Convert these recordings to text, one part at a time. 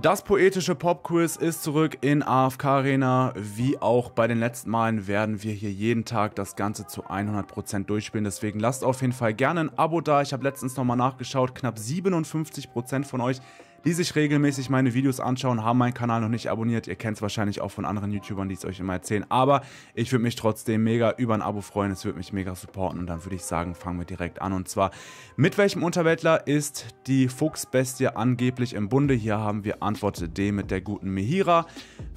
Das poetische Popquiz ist zurück in AFK Arena. Wie auch bei den letzten Malen werden wir hier jeden Tag das Ganze zu 100% durchspielen. Deswegen lasst auf jeden Fall gerne ein Abo da. Ich habe letztens nochmal nachgeschaut. Knapp 57% von euch die sich regelmäßig meine Videos anschauen, haben meinen Kanal noch nicht abonniert. Ihr kennt es wahrscheinlich auch von anderen YouTubern, die es euch immer erzählen. Aber ich würde mich trotzdem mega über ein Abo freuen. Es würde mich mega supporten. Und dann würde ich sagen, fangen wir direkt an. Und zwar, mit welchem Unterwäldler ist die Fuchsbestie angeblich im Bunde? Hier haben wir Antwort D mit der guten Mihira.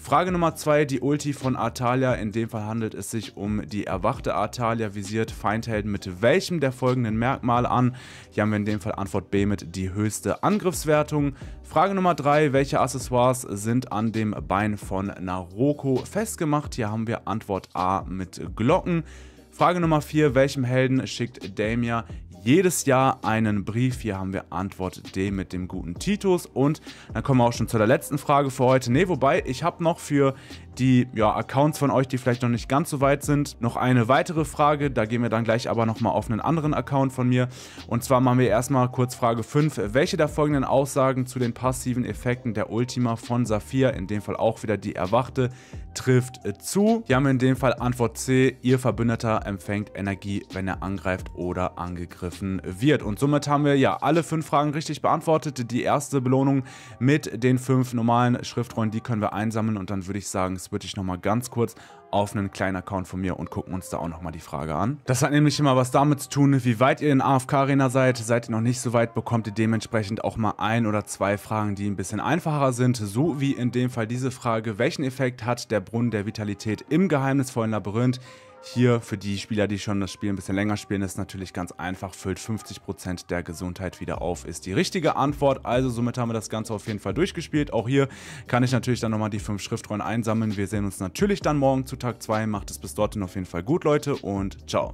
Frage Nummer 2, die Ulti von Atalia. In dem Fall handelt es sich um die erwachte Atalia visiert Feindhelden mit welchem der folgenden Merkmale an? Hier haben wir in dem Fall Antwort B mit die höchste Angriffswertung. Frage Nummer 3, welche Accessoires sind an dem Bein von Naroko festgemacht? Hier haben wir Antwort A mit Glocken. Frage Nummer 4, welchem Helden schickt Damia jedes Jahr einen Brief. Hier haben wir Antwort D mit dem guten Titus. Und dann kommen wir auch schon zu der letzten Frage für heute. Ne, wobei ich habe noch für die ja, Accounts von euch, die vielleicht noch nicht ganz so weit sind. Noch eine weitere Frage, da gehen wir dann gleich aber nochmal auf einen anderen Account von mir. Und zwar machen wir erstmal kurz Frage 5. Welche der folgenden Aussagen zu den passiven Effekten der Ultima von Saphir, in dem Fall auch wieder die erwachte, trifft zu? Hier haben wir in dem Fall Antwort C. Ihr Verbündeter empfängt Energie, wenn er angreift oder angegriffen wird. Und somit haben wir ja alle fünf Fragen richtig beantwortet. Die erste Belohnung mit den fünf normalen Schriftrollen, die können wir einsammeln und dann würde ich sagen, switche ich nochmal ganz kurz auf einen kleinen Account von mir und gucken uns da auch nochmal die Frage an. Das hat nämlich immer was damit zu tun, wie weit ihr in AFK-Arena seid. Seid ihr noch nicht so weit, bekommt ihr dementsprechend auch mal ein oder zwei Fragen, die ein bisschen einfacher sind. So wie in dem Fall diese Frage, welchen Effekt hat der Brunnen der Vitalität im geheimnisvollen Labyrinth? Hier für die Spieler, die schon das Spiel ein bisschen länger spielen, ist natürlich ganz einfach, füllt 50% der Gesundheit wieder auf, ist die richtige Antwort. Also somit haben wir das Ganze auf jeden Fall durchgespielt. Auch hier kann ich natürlich dann nochmal die 5 Schriftrollen einsammeln. Wir sehen uns natürlich dann morgen zu Tag 2. Macht es bis dorthin auf jeden Fall gut, Leute, und ciao.